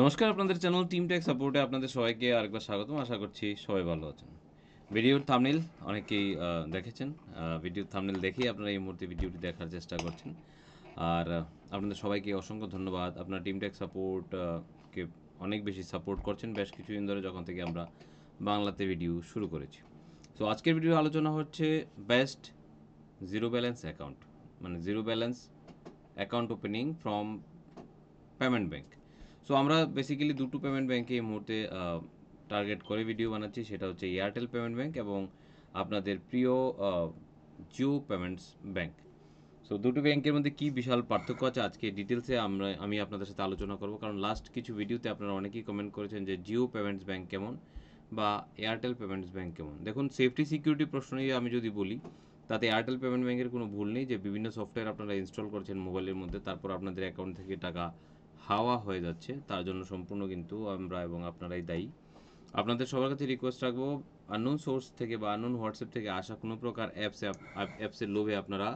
নমস্কার আপনাদের channel team take সাপোর্টে আপনাদের সবাইকে আরেকবার স্বাগতম আশা করছি সবাই ভালো আছেন ভিডিওর থামনেল অনেকেই দেখেছেন ভিডিওর থামনেল দেখেই আপনারা এই মুহূর্তে ভিডিওটি দেখার চেষ্টা করছেন আর আপনাদের সবাইকে অসংখ্য ধন্যবাদ আপনার টিম টেক সাপোর্টকে অনেক বেশি সাপোর্ট করছেন বেশ কিছুদিন ধরে যখন থেকে আমরা বাংলাতে ভিডিও শুরু করেছি তো আজকের ভিডিও আলোচনা হচ্ছে বেস্ট জিরো ব্যালেন্স অ্যাকাউন্ট মানে zero balance account opening from payment bank so আমরা বেসিক্যালি দুটো পেমেন্ট ব্যাঙ্কে এই মুহূর্তে টার্গেট করে ভিডিও বানাচ্ছি সেটা হচ্ছে এয়ারটেল পেমেন্ট ব্যাঙ্ক এবং আপনাদের প্রিয় জিও পেমেন্টস ব্যাঙ্ক সো দুটো ব্যাংকের মধ্যে কী বিশাল পার্থক্য আছে আজকে ডিটেলসে আমরা আমি আপনাদের সাথে আলোচনা করব কারণ লাস্ট কিছু ভিডিওতে আপনারা অনেকেই কমেন্ট করেছেন যে জিও পেমেন্টস ব্যাঙ্ক কেমন বা এয়ারটেল পেমেন্টস ব্যাঙ্ক কেমন দেখুন সেফটি সিকিউরিটি প্রশ্নই আমি যদি বলি তাতে এয়ারটেল পেমেন্ট ব্যাঙ্কের কোনো ভুল নেই যে বিভিন্ন সফটওয়্যার আপনারা ইনস্টল করছেন মোবাইলের মধ্যে তারপর আপনাদের অ্যাকাউন্ট থেকে টাকা হাওয়া হয়ে যাচ্ছে তার জন্য সম্পূর্ণ কিন্তু আমরা এবং আপনারাই দায়ী আপনাদের সবার কাছে রিকোয়েস্ট রাখবো আননোন সোর্স থেকে বা আননোন হোয়াটসঅ্যাপ থেকে আসা কোনো প্রকার অ্যাপসে অ্যাপসের লোভে আপনারা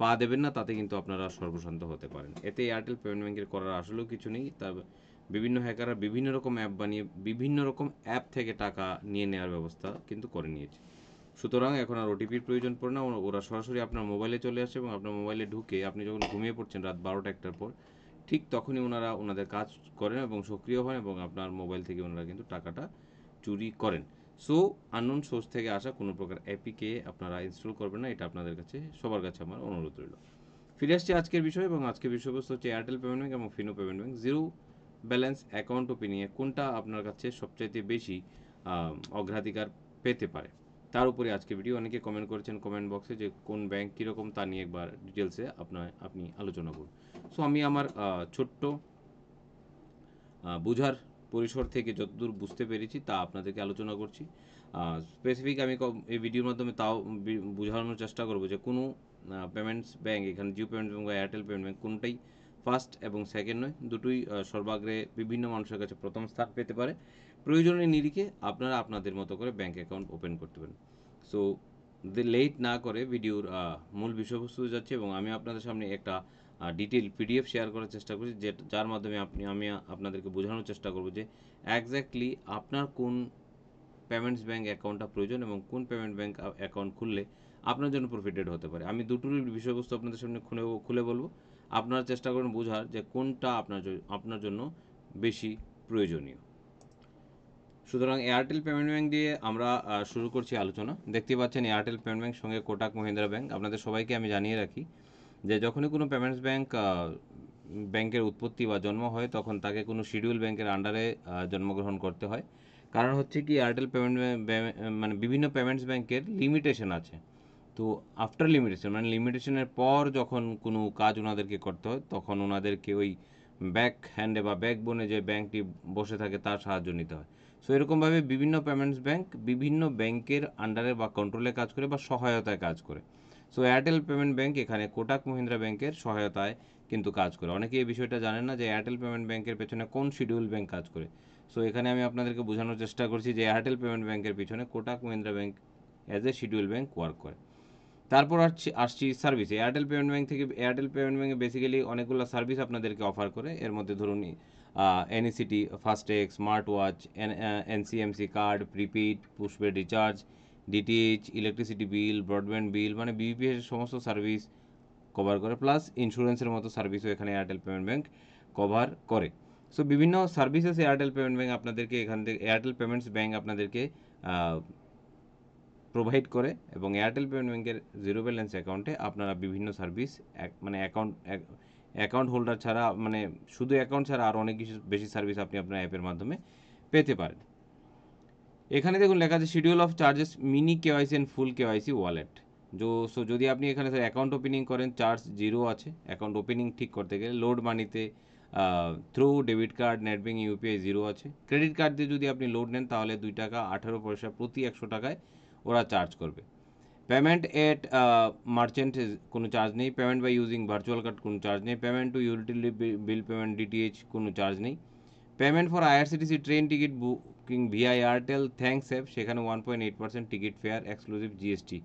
পা দেবেন না তাতে কিন্তু আপনারা সর্বশান্ত হতে পারেন এতে এয়ারটেল পেমেন্ট ব্যাঙ্কের করার আসলেও কিছু নেই তার বিভিন্ন হ্যাকাররা বিভিন্ন রকম অ্যাপ বানিয়ে বিভিন্ন রকম অ্যাপ থেকে টাকা নিয়ে নেওয়ার ব্যবস্থা কিন্তু করে নিয়েছে সুতরাং এখন আর ওটিপির প্রয়োজন পড়ে না ওরা সরাসরি আপনার মোবাইলে চলে আসে এবং আপনার মোবাইলে ঢুকে আপনি যখন ঘুমিয়ে পড়ছেন রাত বারোটা একটার পর ঠিক তখনই ওনারা ওনাদের কাজ করেন এবং সক্রিয় হন এবং আপনার মোবাইল থেকে ওনারা কিন্তু টাকাটা চুরি করেন সো আননোন সোর্স থেকে আসা কোনো প্রকার অ্যাপিকে আপনারা ইনস্টল করবেন না এটা আপনাদের কাছে সবার কাছে আমার অনুরোধ রইল ফিরে আসছি আজকের বিষয় এবং আজকের বিষয়বস্তু হচ্ছে এয়ারটেল পেমেন্ট ব্যাঙ্ক এবং Fino payment bank zero balance account ওপেনিংয়ে কোনটা আপনার কাছে সবচাইতে বেশি অগ্রাধিকার পেতে পারে তার উপরে আজকে ভিডিও অনেকে কমেন্ট করেছেন কমেন্ট বক্সে যে কোন ব্যাংক কীরকম তা নিয়ে একবার ডিটেলসে আপনার আপনি আলোচনা করুন সো আমি আমার ছোট্ট বুঝার পরিসর থেকে যতদূর বুঝতে পেরেছি তা আপনাদেরকে আলোচনা করছি স্পেসিফিক আমি এই ভিডিওর মাধ্যমে তাও বোঝানোর চেষ্টা করবো যে কোনো পেমেন্টস ব্যাঙ্ক এখানে জিও পেমেন্টস ব্যাঙ্ক বা এয়ারটেল পেমেন্ট ব্যাঙ্ক কোনটাই ফার্স্ট এবং সেকেন্ড নয় দুটোই সর্বাগ্রে বিভিন্ন মানুষের কাছে প্রথম স্থান পেতে পারে প্রয়োজনের নিরিখে আপনারা আপনাদের মতো করে ব্যাঙ্ক অ্যাকাউন্ট ওপেন করতে পারেন সো লেট না করে ভিডিওর মূল বিষয়বস্তু যাচ্ছে এবং আমি আপনাদের সামনে একটা ডিটেল পিডিএফ শেয়ার করার চেষ্টা করছি যে যার মাধ্যমে আপনি আমি আপনাদেরকে বোঝানোর চেষ্টা করব যে একজ্যাক্টলি আপনার কোন পেমেন্টস ব্যাঙ্ক অ্যাকাউন্টটা প্রয়োজন এবং কোন পেমেন্ট ব্যাঙ্ক অ্যাকাউন্ট খুললে আপনার জন্য প্রফিটেড হতে পারে আমি দুটোরই বিষয়বস্তু আপনাদের সামনে খুলে খুলে বলবো আপনারা চেষ্টা করুন বোঝার যে কোনটা আপনার আপনার জন্য বেশি প্রয়োজনীয় সুতরাং এয়ারটেল পেমেন্ট ব্যাঙ্ক দিয়ে আমরা শুরু করছি আলোচনা দেখতে পাচ্ছেন এয়ারটেল পেমেন্ট ব্যাঙ্ক সঙ্গে কোটাক মহিন্দ্রা ব্যাঙ্ক আপনাদের সবাইকে আমি জানিয়ে রাখি যে যখনই কোনো পেমেন্টস ব্যাঙ্ক ব্যাংকের উৎপত্তি বা জন্ম হয় তখন তাকে কোনো শিডিউল ব্যাংকের আন্ডারে জন্মগ্রহণ করতে হয় কারণ হচ্ছে কি এয়ারটেল পেমেন্ট মানে বিভিন্ন পেমেন্টস ব্যাংকের লিমিটেশন আছে তো আফটার লিমিটেশন মানে লিমিটেশনের পর যখন কোনো কাজ ওনাদেরকে করতে হয় তখন ওনাদেরকে ওই ব্যাক হ্যান্ডে বা ব্যাক বোনে যে ব্যাংকটি বসে থাকে তার সাহায্য নিতে হয় সো এরকমভাবে বিভিন্ন পেমেন্টস ব্যাংক বিভিন্ন ব্যাংকের আন্ডারে বা কন্ট্রোলে কাজ করে বা সহায়তায় কাজ করে সো এয়ারটেল পেমেন্ট ব্যাংক এখানে কোটাক মহিন্দ্রা ব্যাংকের সহায়তায় কিন্তু কাজ করে অনেকে এই বিষয়টা জানেন না যে এয়ারটেল পেমেন্ট ব্যাংকের পেছনে কোন শিডিউল ব্যাংক কাজ করে সো এখানে আমি আপনাদেরকে বোঝানোর চেষ্টা করছি যে এয়ারটেল পেমেন্ট ব্যাংকের পিছনে Kotak Mahindra bank as a schedule bank work করে তারপর আসছি আসছি সার্ভিসে এয়ারটেল পেমেন্ট ব্যাঙ্ক থেকে এয়ারটেল পেমেন্ট ব্যাঙ্কে বেসিক্যালি অনেকগুলো সার্ভিস আপনাদেরকে অফার করে এর মধ্যে ধরুন NECT FASTag smart watch NCMC card prepaid postpaid recharge DTH electricity bill broadband bill মানে বিবিপিএস সমস্ত সার্ভিস কভার করে প্লাস ইন্স্যুরেন্সের মতো সার্ভিসও এখানে এয়ারটেল পেমেন্ট ব্যাঙ্ক কভার করে সো বিভিন্ন সার্ভিসেস এয়ারটেল পেমেন্ট ব্যাঙ্ক আপনাদেরকে এখান থেকে এয়ারটেল পেমেন্টস ব্যাঙ্ক আপনাদেরকে প্রোভাইড করে এবং এয়ারটেল পেমেন্ট ব্যাঙ্কের জিরো ব্যালেন্স অ্যাকাউন্টে আপনারা বিভিন্ন সার্ভিস মানে অ্যাকাউন্ট অ্যাকাউন্ট হোল্ডার ছাড়া মানে শুধু অ্যাকাউন্ট ছাড়া আর অনেক কিছু বেশি সার্ভিস আপনি আপনার অ্যাপের মাধ্যমে পেতে পারেন এখানে দেখুন লেখা আছে schedule of charges mini KYC and full KYC wallet জো সো যদি আপনি এখানে স্যার অ্যাকাউন্ট ওপেনিং করেন চার্জ জিরো আছে অ্যাকাউন্ট ওপেনিং ঠিক করতে গেলে লোড মানিতে through debit card net bank UPI zero আছে ক্রেডিট কার্ড দিয়ে যদি আপনি লোড নেন তাহলে দুই টাকা আঠারো পয়সা প্রতি একশো টাকায় ওরা চার্জ করবে পেমেন্ট এট মার্চেন্ট কোনো চার্জ নেই payment by using virtual card কোনো চার্জ নেই payment to utility bill payment DTH কোনো চার্জ নেই payment for IRCTC train ticket booking VI Airtel thanks app সেখানে one point eight percent ticket fare exclusive GST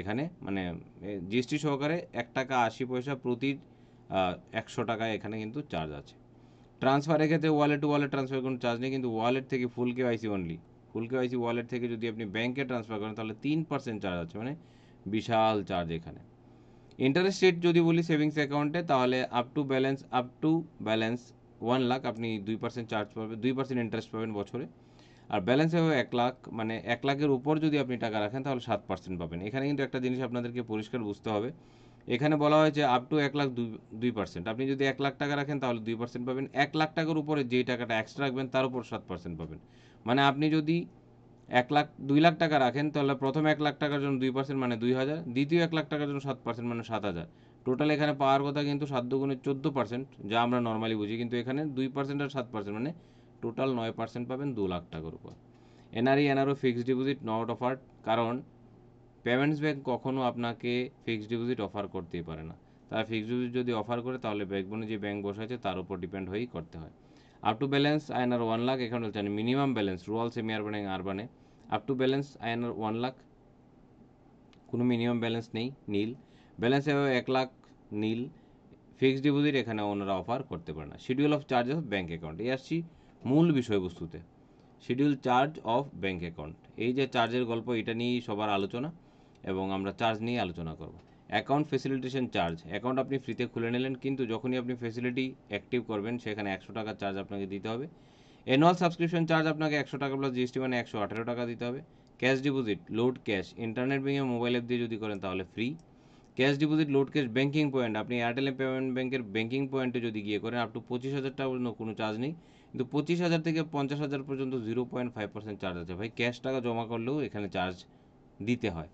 এখানে মানে GST সহকারে এক টাকা আশি পয়সা প্রতি একশো টাকা এখানে কিন্তু চার্জ আছে ট্রান্সফারের ক্ষেত্রে ওয়ালেট টু ওয়ালেট ট্রান্সফার কোনো চার্জ নেই কিন্তু ওয়ালেট থেকে full KYC only full KYC wallet থেকে যদি আপনি ব্যাংকে ট্রান্সফার করেন তাহলে তিন পার্সেন্ট চার্জ আছে মানে বিশাল চার্জ এখানে ইন্টারেস্ট রেট যদি বলি সেভিংস অ্যাকাউন্টে তাহলে up to balance up to balance one lakh আপনি দুই পার্সেন্ট চার্জ পাবেন দুই পার্সেন্ট ইন্টারেস্ট পাবেন বছরে আর ব্যালেন্স হবে এক লাখ মানে এক লাখের উপর যদি আপনি টাকা রাখেন তাহলে সাত পার্সেন্ট পাবেন এখানে কিন্তু একটা জিনিস আপনাদেরকে পরিষ্কার বুঝতে হবে এখানে বলা হয়েছে আপ টু এক লাখ দুই পার্সেন্ট আপনি যদি এক লাখ টাকা রাখেন তাহলে দুই পার্সেন্ট পাবেন এক লাখ টাকার উপরে যেই টাকাটা এক্সট্রা রাখবেন তার উপর সাত পার্সেন্ট পাবেন মানে আপনি যদি এক লাখ দুই লাখ টাকা রাখেন তাহলে প্রথম এক লাখ টাকার জন্য দুই পার্সেন্ট মানে দুই হাজার দ্বিতীয় এক লাখ টাকার জন্য সাত পার্সেন্ট মানে সাত হাজার টোটাল এখানে পাওয়ার কথা কিন্তু সাত দুগুণে চোদ্দো পার্সেন্ট যা আমরা নর্মালি বুঝি কিন্তু এখানে দুই পার্সেন্ট আর সাত পার্সেন্ট মানে টোটাল নয় পার্সেন্ট পাবেন দু লাখ টাকার উপর NRE NRO fixed deposit not offer কারণ পেমেন্টস ব্যাংক কখনও আপনাকে ফিক্সড ডিপোজিট অফার করতেই পারে না তারা ফিক্সড ডিপোজিট যদি অফার করে তাহলে ব্যাকবোনে যে ব্যাংক বসে আছে তার উপর ডিপেন্ড হয়েই করতে হয় আপ টু ব্যালেন্স আয়নার ওয়ান লাখ অ্যাকাউন্ট বলছেন মিনিমাম ব্যালেন্স রুয়াল সেমি আরবানে আরবানে আপ টু ব্যালেন্স আয়নার ওয়ান লাখ কোনো মিনিমাম ব্যালেন্স নেই নীল ব্যালেন্স এক লাখ নীল ফিক্সড ডিপোজিট এখানে ওনারা অফার করতে পারে না schedule of charge of bank account এই আসছি মূল বিষয়বস্তুতে schedule charge of bank account এই যে চার্জের গল্প এটা নিয়েই সবার আলোচনা এবং আমরা চার্জ নিয়ে আলোচনা করব অ্যাকাউন্ট ফেসিলিটেশন চার্জ অ্যাকাউন্ট আপনি ফ্রিতে খুলে নিলেন কিন্তু যখনই আপনি ফেসিলিটি অ্যাক্টিভ করবেন সেখানে একশো টাকার চার্জ আপনাকে দিতে হবে অ্যানুয়াল সাবস্ক্রিপশন চার্জ আপনাকে একশো টাকা প্লাস জিএসটি মানে একশো আঠেরো টাকা দিতে হবে cash deposit load cash internet banking mobile app দিয়ে যদি করেন তাহলে free cash deposit load cash banking point আপনি এয়ারটেল পেমেন্ট ব্যাঙ্কের ব্যাঙ্কিং পয়েন্টে যদি গিয়ে করেন আপ টু পঁচিশ হাজার টাকা পর্যন্ত কোনো চার্জ নেই কিন্তু পঁচিশ হাজার থেকে পঞ্চাশ হাজার পর্যন্ত zero point five percent charge আছে ভাই ক্যাশ টাকা জমা করলেও এখানে চার্জ দিতে হয়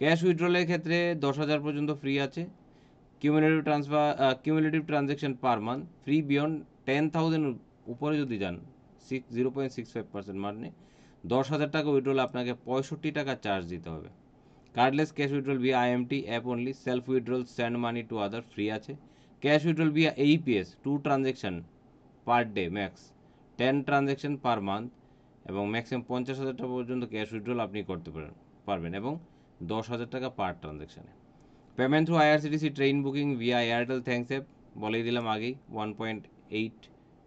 ক্যাশ উইথড্রলের ক্ষেত্রে দশ হাজার পর্যন্ত ফ্রি আছে cumulative transfer cumulative transaction per month free beyond ten thousand উপরে যদি যান six zero point six five percent মানে দশ হাজার টাকা উইথড্রল আপনাকে পঁয়ষট্টি টাকা চার্জ দিতে হবে cardless cash withdrawal via IMT app only self withdrawal send money to other free আছে cash withdrawal via AEPS two transaction per day max ten transaction per month এবং ম্যাক্সিমাম পঞ্চাশ হাজার টাকা পর্যন্ত ক্যাশ উইথড্রল আপনি করতে পারেন পারবেন এবং দশ হাজার টাকা পার ট্রানজ্যাকশানে payment through IRCTC train booking via Airtel thanks app বলেই দিলাম আগেই one point eight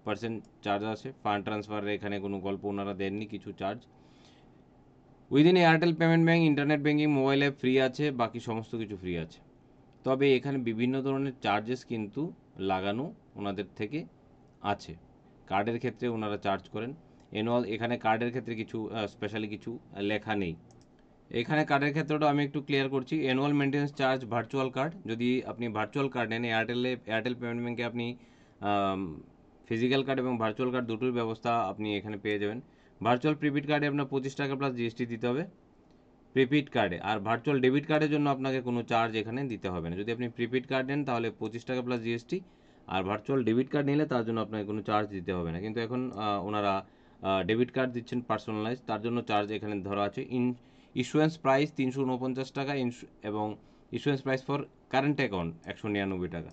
percent charge আছে ফান্ড ট্রান্সফারের এখানে কোনো গল্প ওনারা দেননি কিছু charge within Airtel payment bank internet banking mobile app free আছে বাকি সমস্ত কিছু ফ্রি আছে তবে এখানে বিভিন্ন ধরনের চার্জেস কিন্তু লাগানো ওনাদের থেকে আছে কার্ডের ক্ষেত্রে ওনারা চার্জ করেন এনওয়াল এখানে কার্ডের ক্ষেত্রে কিছু স্পেশালি কিছু লেখা নেই এখানে কার্ডের ক্ষেত্রটা আমি একটু ক্লিয়ার করছি annual maintenance charge virtual card যদি আপনি ভার্চুয়াল কার্ড নেন এয়ারটেলে এয়ারটেল পেমেন্ট ব্যাঙ্কে আপনি ফিজিক্যাল কার্ড এবং ভার্চুয়াল কার্ড দুটোর ব্যবস্থা আপনি এখানে পেয়ে যাবেন ভার্চুয়াল প্রিপেড কার্ডে আপনার পঁচিশ টাকা প্লাস জিএসটি দিতে হবে প্রিপেড কার্ডে আর ভার্চুয়াল ডেবিট কার্ডের জন্য আপনাকে কোনো চার্জ এখানে দিতে হবে না যদি আপনি প্রিপেড কার্ড নেন তাহলে পঁচিশ টাকা প্লাস জিএসটি আর ভার্চুয়াল ডেবিট কার্ড নিলে তার জন্য আপনাকে কোনো চার্জ দিতে হবে না কিন্তু এখন ওনারা ডেবিট কার্ড দিচ্ছেন পার্সোনালাইজ তার জন্য চার্জ এখানে ধরা আছে ইন ইস্যুয়েন্স প্রাইস তিনশো উনপঞ্চাশ টাকা এবং issuance price for current account একশো নিরানব্বই টাকা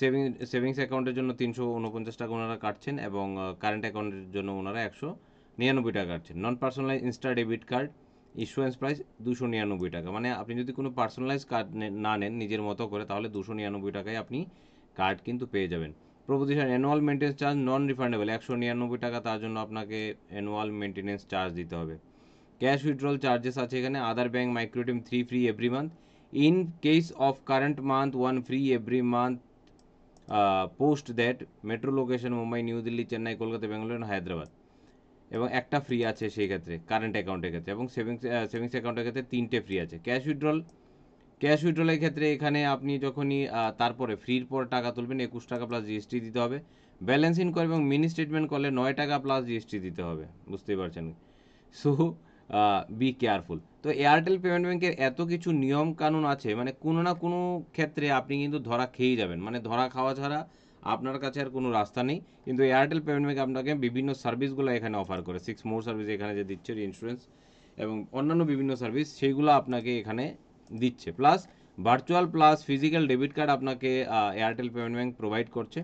সেভিং সেভিংস অ্যাকাউন্টের জন্য তিনশো উনপঞ্চাশ টাকা ওনারা কাটছেন এবং কারেন্ট অ্যাকাউন্টের জন্য ওনারা একশো নিরানব্বই টাকা কাটছেন non personalise insta debit card issuance price দুশো নিরানব্বই টাকা মানে আপনি যদি কোনো পার্সোনালাইজ কার্ড না নেন নিজের মতো করে তাহলে দুশো নিরানব্বই টাকায় আপনি কার্ড কিন্তু পেয়ে যাবেন proposition annual maintenance charge non refundable একশো নিরানব্বই টাকা তার জন্য আপনাকে অ্যানুয়াল মেনটেন্স চার্জ দিতে হবে ক্যাশ উইথড্রল চার্জেস আছে এখানে other bank micro ATM three free every month in case of current month one free every month post that metro location Mumbai New Delhi Chennai Kolkata Bangalore Hyderabad এবং একটা ফ্রি আছে সেই ক্ষেত্রে কারেন্ট অ্যাকাউন্টের ক্ষেত্রে এবং সেভিংস সেভিংস অ্যাকাউন্টের ক্ষেত্রে তিনটে ফ্রি আছে ক্যাশ উইথড্রল ক্যাশ উইথড্রলের ক্ষেত্রে এখানে আপনি যখনই তারপরে ফ্রির পর টাকা তুলবেন একুশ টাকা প্লাস জিএসটি দিতে হবে ব্যালেন্স ইনকোয়ারি করে এবং মিনি স্টেটমেন্ট করলে নয় টাকা প্লাস জিএসটি দিতে হবে বুঝতেই পারছেন সো বি কেয়ারফুল তো এয়ারটেল পেমেন্ট ব্যাংকের এত কিছু নিয়ম কানুন আছে মানে কোনো না কোনো ক্ষেত্রে আপনি কিন্তু ধরা খেয়েই যাবেন মানে ধরা খাওয়া ছাড়া আপনার কাছে আর কোনো রাস্তা নেই কিন্তু এয়ারটেল পেমেন্ট ব্যাংক আপনাকে বিভিন্ন সার্ভিসগুলো এখানে অফার করে সিক্স মোর সার্ভিস এখানে যে দিচ্ছে ইন্স্যুরেন্স এবং অন্যান্য বিভিন্ন সার্ভিস সেইগুলো আপনাকে এখানে দিচ্ছে plus virtual plus physical debit card আপনাকে এয়ারটেল পেমেন্ট ব্যাংক প্রোভাইড করছে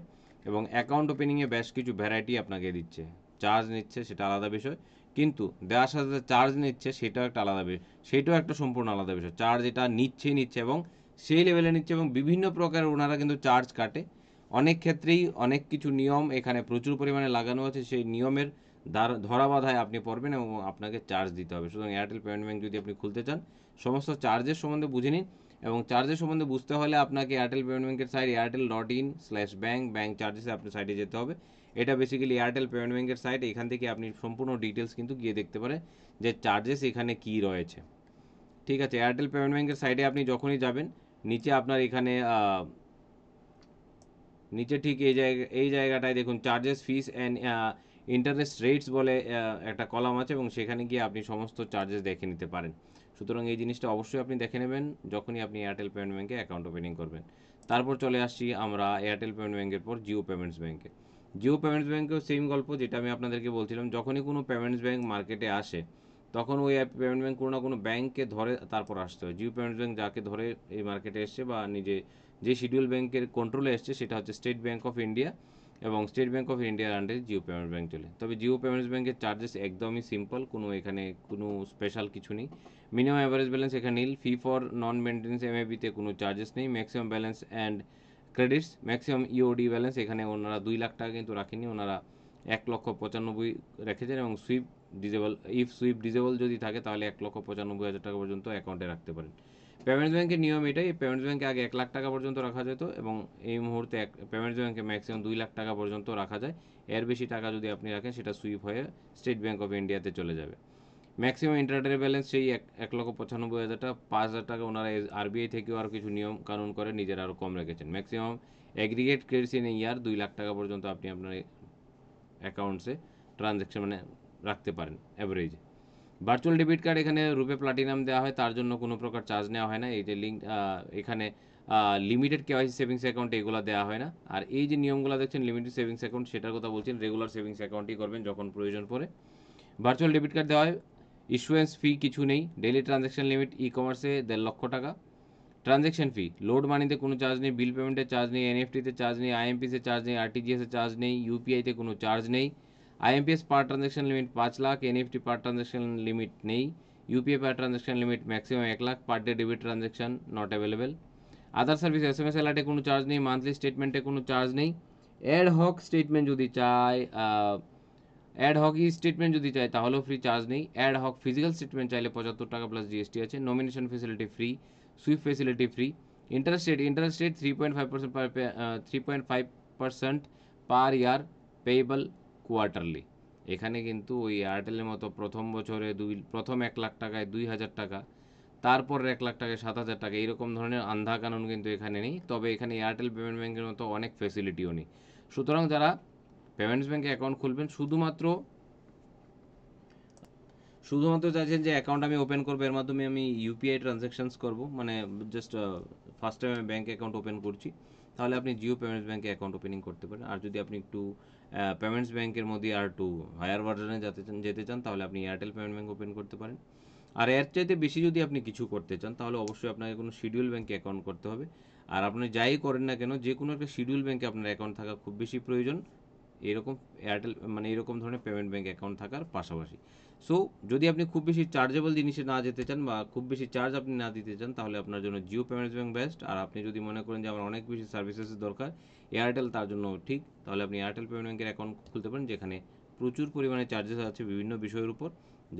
এবং অ্যাকাউন্ট ওপেনিংয়ে বেশ কিছু ভ্যারাইটি আপনাকে দিচ্ছে চার্জ নিচ্ছে সেটা আলাদা বিষয় কিন্তু দেওয়ার সাথে সাথে চার্জ নিচ্ছে সেটাও একটা আলাদা বিষয় সেটাও একটা সম্পূর্ণ আলাদা বিষয় চার্জ এটা নিচ্ছে নিচ্ছে এবং সেই লেভেলে নিচ্ছে এবং বিভিন্ন প্রকার ওনারা কিন্তু চার্জ কাটে অনেক ক্ষেত্রেই অনেক কিছু নিয়ম এখানে প্রচুর পরিমাণে লাগানো আছে সেই নিয়মের ধরা বাধায় আপনি পড়বেন এবং আপনাকে চার্জ দিতে হবে সুতরাং এয়ারটেল পেমেন্ট ব্যাঙ্ক যদি আপনি খুলতে চান সমস্ত চার্জের সম্বন্ধে বুঝে নিন এবং চার্জের সম্বন্ধে বুঝতে হলে আপনাকে এয়ারটেল পেমেন্ট ব্যাঙ্কের site Airtel dot in slash bank bank চার্জেসে আপনি সাইটে যেতে হবে এটা বেসিক্যালি এয়ারটেল পেমেন্ট ব্যাঙ্কের সাইট এখান থেকে আপনি সম্পূর্ণ ডিটেলস কিন্তু গিয়ে দেখতে পারেন যে চার্জেস এখানে কি রয়েছে ঠিক আছে এয়ারটেল পেমেন্ট ব্যাঙ্কের সাইটে আপনি যখনই যাবেন নিচে আপনার এখানে নিচে ঠিক এই জায়গা এই জায়গাটায় দেখুন charges fees and interest rates বলে একটা কলাম আছে এবং সেখানে গিয়ে আপনি সমস্ত চার্জেস দেখে নিতে পারেন সুতরাং এই জিনিসটা অবশ্যই আপনি দেখে নেবেন যখনই আপনি এয়ারটেল পেমেন্ট ব্যাঙ্কে অ্যাকাউন্ট ওপেনিং করবেন তারপর চলে আসছি আমরা এয়ারটেল পেমেন্ট ব্যাঙ্কের পর জিও পেমেন্টস ব্যাঙ্কে জিও পেমেন্টস ব্যাঙ্কেও সেম গল্প যেটা আমি আপনাদেরকে বলছিলাম যখনই কোনো পেমেন্টস ব্যাঙ্ক মার্কেটে আসে তখন ওই অ্যাপ পেমেন্ট ব্যাঙ্ক কোনো না কোনো ব্যাঙ্ককে ধরে তারপর আসতে হয় জিও পেমেন্টস ব্যাঙ্ক যাকে ধরে এই মার্কেটে এসছে বা নিজে যে শিডিউল ব্যাঙ্কের কন্ট্রোলে এসছে সেটা হচ্ছে স্টেট ব্যাঙ্ক অফ ইন্ডিয়া এবং স্টেট ব্যাঙ্ক অফ ইন্ডিয়ার আন্ডারে জিও পেমেন্টস ব্যাঙ্ক চলে তবে জিও পেমেন্টস ব্যাঙ্কের চার্জেস একদমই সিম্পল কোনো এখানে কোনো স্পেশাল কিছু নেই মিনিমাম অ্যাভারেজ ব্যালেন্স এখানে নীল ফি ফর নন মেনটেন্স এমএবিতে কোনো চার্জেস নেই maximum balance and credits maximum EOD balance এখানে ওনারা দুই লাখ টাকা কিন্তু রাখেনি ওনারা এক লক্ষ পঁচানব্বই রেখেছেন এবং sweep disable if sweep disable যদি থাকে তাহলে এক লক্ষ পঁচানব্বই হাজার টাকা পর্যন্ত অ্যাকাউন্টে রাখতে পারেন পেমেন্টস ব্যাঙ্কের নিয়ম এটাই পেমেন্টস ব্যাঙ্কে আগে এক লাখ টাকা পর্যন্ত রাখা যেত এবং এই মুহূর্তে এক পেমেন্টস ব্যাঙ্কে ম্যাক্সিমাম দুই লাখ টাকা পর্যন্ত রাখা যায় এর বেশি টাকা যদি আপনি রাখেন সেটা সুইপ হয়ে স্টেট ব্যাঙ্ক অফ ইন্ডিয়াতে চলে যাবে ম্যাক্সিমাম ইন্টারনেটের ব্যালেন্স সেই এক এক লক্ষ পঁচানব্বই হাজার টাকা পাঁচ হাজার টাকা ওনারা আরবিআই থেকেও আরও কিছু নিয়ম কানুন করে নিজেরা আরও কম রেখেছেন maximum aggregate credit in year দুই লাখ টাকা পর্যন্ত আপনি আপনার অ্যাকাউন্টসে ট্রানজ্যাকশন মানে রাখতে পারেন অ্যাভারেজে ভার্চুয়াল ডেবিট কার্ড এখানে রুপে প্লাটিনাম দেওয়া হয় তার জন্য কোনো প্রকার চার্জ নেওয়া হয় না এই যে লিঙ্ক এখানে লিমিটেড কেওয়াইসি সেভিংস অ্যাকাউন্ট এগুলো দেওয়া হয় না আর এই যে নিয়মগুলো দেখছেন লিমিটেড সেভিংস অ্যাকাউন্ট সেটার কথা বলছেন রেগুলার সেভিংস অ্যাকাউন্টই করবেন যখন প্রয়োজন পড়ে ভার্চুয়াল ডেবিট কার্ড দেওয়া হয় ইস্যুয়েন্স ফি কিছু নেই ডেলি ট্রানজ্যাকশন লিমিট ই কমার্সে দেড় লক্ষ টাকা ট্রানজ্যাকশন ফি লোড মানিতে কোনো চার্জ নেই বিল পেমেন্টের চার্জ নেই এনএফটিতে চার্জ নেই আইএমপিসে চার্জ নেই আরটিজিএসে চার্জ নেই ইউপিআইতে কোনো চার্জ নেই আইএমপিএস পার ট্রানজ্যাকশন লিমিট পাঁচ lakh NEFT per transaction limit নেই UPI per transaction limit maximum এক lakh per day debit transaction not available other service S M S অ্যালার্টে কোনো চার্জ নেই মান্থলি স্টেটমেন্টে কোনো চার্জ নেই অ্যাড হক স্টেটমেন্ট যদি চায় অ্যাড হক ই স্টেটমেন্ট যদি চায় তাহলেও ফ্রি চার্জ নেই অ্যাড হক ফিজিক্যাল স্টেটমেন্ট চাইলে পঁচাত্তর টাকা প্লাস জিএসটি আছে nomination facility free swift facility free interest rate interest rate three point five percent three point five percent per year payable quarterly এখানে কিন্তু ওই এয়ারটেলের মতো প্রথম বছরে দুই প্রথম এক লাখ টাকায় দুই হাজার টাকা তারপর এক লাখ টাকায় সাত হাজার টাকা এরকম ধরনের আন্ধা কানুন কিন্তু এখানে নেই তবে এখানে এয়ারটেল পেমেন্ট ব্যাঙ্কের মতো অনেক ফেসিলিটিও নেই সুতরাং যারা পেমেন্টস ব্যাঙ্কে অ্যাকাউন্ট খুলবেন শুধুমাত্র শুধুমাত্র চাইছেন যে অ্যাকাউন্ট আমি ওপেন করবো এর মাধ্যমে আমি ইউপিআই ট্রানজ্যাকশানস করবো মানে জাস্ট ফার্স্ট টাইম আমি ব্যাঙ্ক অ্যাকাউন্ট ওপেন করছি তাহলে আপনি জিও পেমেন্টস ব্যাঙ্কে অ্যাকাউন্ট ওপেনিং করতে পারেন আর যদি আপনি একটু পেমেন্টস ব্যাঙ্কের মধ্যে আর একটু হায়ার ভার্জনে যেতে চান যেতে চান তাহলে আপনি এয়ারটেল পেমেন্ট ব্যাঙ্ক ওপেন করতে পারেন আর এর চাইতে বেশি যদি আপনি কিছু করতে চান তাহলে অবশ্যই আপনাকে কোনো শিডিউল ব্যাঙ্কে অ্যাকাউন্ট করতে হবে আর আপনি যাই করেন না কেন যে কোনো একটা শিডিউল ব্যাঙ্কে আপনার অ্যাকাউন্ট থাকা খুব বেশি প্রয়োজন এরকম এয়ারটেল মানে এরকম ধরনের পেমেন্ট ব্যাঙ্ক অ্যাকাউন্ট থাকার পাশাপাশি সো যদি আপনি খুব বেশি চার্জেবল জিনিসে না যেতে চান বা খুব বেশি চার্জ আপনি না দিতে চান তাহলে আপনার জন্য জিও পেমেন্টস ব্যাঙ্ক বেস্ট আর আপনি যদি মনে করেন যে আমার অনেক বেশি সার্ভিসেসের দরকার এয়ারটেল তার জন্য ঠিক তাহলে আপনি এয়ারটেল পেমেন্ট ব্যাঙ্কের অ্যাকাউন্ট খুলতে পারেন যেখানে প্রচুর পরিমাণে চার্জেস আছে বিভিন্ন বিষয়ের উপর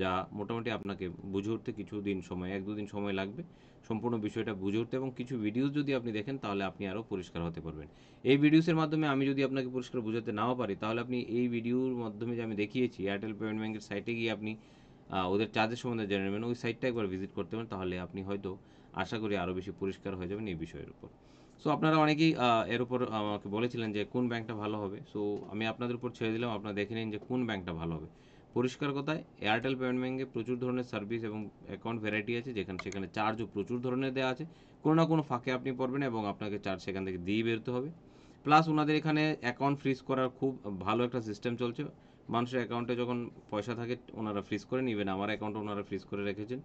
যা মোটামুটি আপনাকে বুঝে উঠতে কিছু দিন সময় এক দুদিন সময় লাগবে সম্পূর্ণ বিষয়টা বুঝে উঠতে এবং কিছু ভিডিওস যদি আপনি দেখেন তাহলে আপনি আরও পরিষ্কার হতে পারবেন এই ভিডিওসের মাধ্যমে আমি যদি আপনাকে পরিষ্কার বুঝাতে নাও পারি তাহলে আপনি এই ভিডিওর মাধ্যমে যে আমি দেখিয়েছি এয়ারটেল পেমেন্ট ব্যাঙ্কের সাইটে গিয়ে আপনি ওদের চার্জের সম্বন্ধে জেনে নেবেন ওই সাইটটা একবার ভিজিট করতে পারেন তাহলে আপনি হয়তো আশা করি আরও বেশি পরিষ্কার হয়ে যাবেন এই বিষয়ের উপর সো আপনারা অনেকেই এর উপর আমাকে বলেছিলেন যে কোন ব্যাংকটা ভালো হবে সো আমি আপনাদের উপর ছেড়ে দিলাম আপনারা দেখে নিন যে কোন ব্যাংকটা ভালো হবে পরিষ্কার কথায় এয়ারটেল পেমেন্ট ব্যাঙ্কে প্রচুর ধরনের সার্ভিস এবং অ্যাকাউন্ট ভ্যারাইটি আছে যেখানে সেখানে চার্জও প্রচুর ধরনের দেওয়া আছে কোনো না কোনো ফাঁকে আপনি পড়বেন এবং আপনাকে চার্জ সেখান থেকে দিয়ে বেরোতে হবে প্লাস ওনাদের এখানে অ্যাকাউন্ট ফ্রিজ করার খুব ভালো একটা সিস্টেম চলছে মানুষের অ্যাকাউন্টে যখন পয়সা থাকে ওনারা ফ্রিজ করেন ইভেন আমার অ্যাকাউন্টে ওনারা ফ্রিজ করে রেখেছেন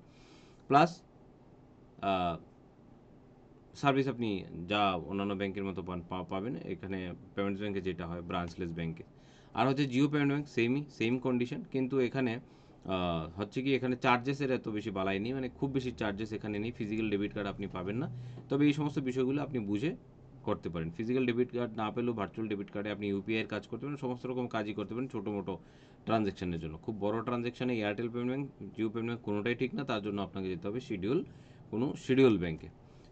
প্লাস সার্ভিস আপনি যা অন্যান্য ব্যাংকের মতো পাবেন এখানে পেমেন্টস ব্যাংকে যেটা হয় ব্রাঞ্চলেস ব্যাংকে আর হচ্ছে জিও পেমেন্ট ব্যাংক সেমই সেম কন্ডিশন কিন্তু এখানে হচ্ছে কি এখানে চার্জেসের এত বেশি বালাই নেই মানে খুব বেশি চার্জেস এখানে নেই ফিজিক্যাল ডেবিট কার্ড আপনি পাবেন না তবে এই সমস্ত বিষয়গুলো আপনি বুঝে করতে পারেন ফিজিক্যাল ডেবিট কার্ড না পেলেও ভার্চুয়াল ডেবিট কার্ডে আপনি ইউপিআইয়ের কাজ করতে পারেন সমস্ত রকম কাজই করতে পারেন ছোটো মোটো ট্রানজ্যাকশনের জন্য খুব বড় ট্রানজ্যাকশানে Airtel payment bank Jio payment bank কোনোটাই ঠিক না তার জন্য আপনাকে যেতে হবে শিডিউল কোনো শিডিউল ব্যাংকে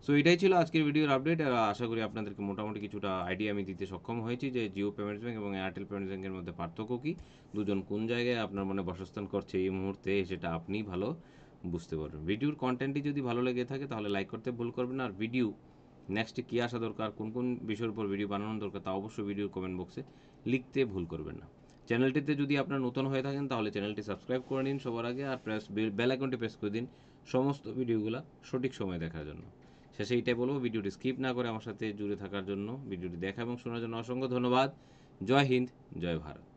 সো এটাই ছিল আজকের ভিডিওর আপডেট আর আশা করি আপনাদেরকে মোটামুটি কিছুটা আইডিয়া আমি দিতে সক্ষম হয়েছি যে জিও পেমেন্টস ব্যাঙ্ক এবং এয়ারটেল পেমেন্টস ব্যাঙ্কের মধ্যে পার্থক্য কী দুজন কোন জায়গায় আপনার মনে বাসস্থান করছে এই মুহূর্তে সেটা আপনি ভালো বুঝতে পারবেন ভিডিওর কন্টেন্টটি যদি ভালো লেগে থাকে তাহলে লাইক করতে ভুল করবেন আর ভিডিও নেক্সট কী আসা দরকার কোন কোন বিষয়ের উপর ভিডিও বানানো দরকার তা অবশ্যই ভিডিওর কমেন্ট বক্সে লিখতে ভুল করবেন না চ্যানেলটিতে যদি আপনার নতুন হয়ে থাকেন তাহলে চ্যানেলটি সাবস্ক্রাইব করে নিন সবার আগে আর প্রেস বেল আইকনটি প্রেস করে দিন সমস্ত ভিডিওগুলো সঠিক সময় দেখার জন্য শেষে এইটাই বলবো ভিডিওটি স্কিপ না করে আমার সাথে জুড়ে থাকার জন্য ভিডিওটি দেখা এবং শোনার জন্য অসংখ্য ধন্যবাদ জয় হিন্দ জয় ভারত